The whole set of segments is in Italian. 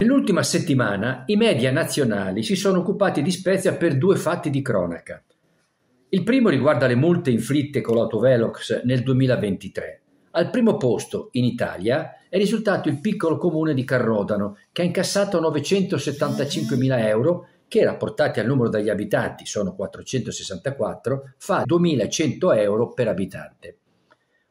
Nell'ultima settimana i media nazionali si sono occupati di Spezia per due fatti di cronaca. Il primo riguarda le multe inflitte con l'autovelox nel 2023. Al primo posto in Italia è risultato il piccolo comune di Carrodano, che ha incassato 975.000 euro, che rapportati al numero degli abitanti, sono 464, fa 2.100 euro per abitante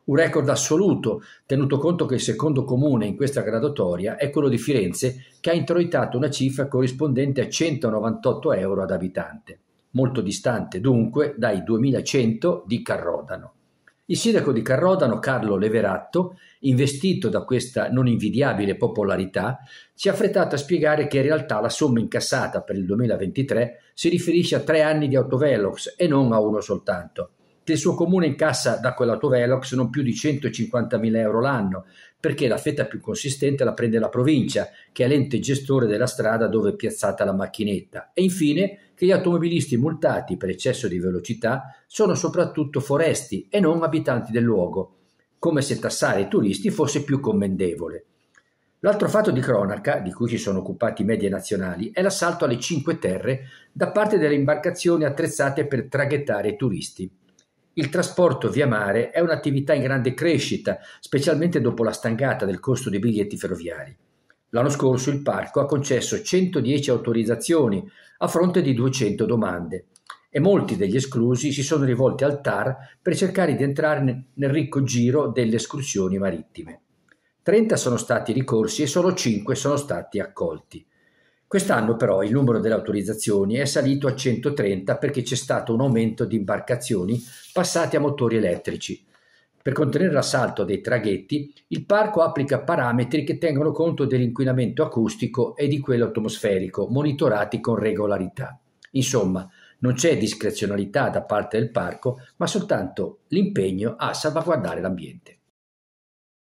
un record assoluto, tenuto conto che il secondo comune in questa graduatoria è quello di Firenze, che ha introitato una cifra corrispondente a 198 euro ad abitante, molto distante dunque dai 2100 di Carrodano. Il sindaco di Carrodano, Carlo Leveratto, investito da questa non invidiabile popolarità, si è affrettato a spiegare che in realtà la somma incassata per il 2023 si riferisce a tre anni di autovelox e non a uno soltanto che il suo comune incassa da quell'autovelox non più di 150.000 euro l'anno, perché la fetta più consistente la prende la provincia, che è l'ente gestore della strada dove è piazzata la macchinetta. E infine che gli automobilisti multati per eccesso di velocità sono soprattutto foresti e non abitanti del luogo, come se tassare i turisti fosse più commendevole. L'altro fatto di cronaca, di cui si sono occupati i media nazionali, è l'assalto alle Cinque Terre da parte delle imbarcazioni attrezzate per traghettare i turisti. Il trasporto via mare è un'attività in grande crescita, specialmente dopo la stangata del costo dei biglietti ferroviari. L'anno scorso il parco ha concesso 110 autorizzazioni a fronte di 200 domande e molti degli esclusi si sono rivolti al TAR per cercare di entrare nel ricco giro delle escursioni marittime. 30 sono stati ricorsi e solo 5 sono stati accolti. Quest'anno però il numero delle autorizzazioni è salito a 130 perché c'è stato un aumento di imbarcazioni passate a motori elettrici. Per contenere l'assalto dei traghetti, il parco applica parametri che tengono conto dell'inquinamento acustico e di quello atmosferico, monitorati con regolarità. Insomma, non c'è discrezionalità da parte del parco, ma soltanto l'impegno a salvaguardare l'ambiente.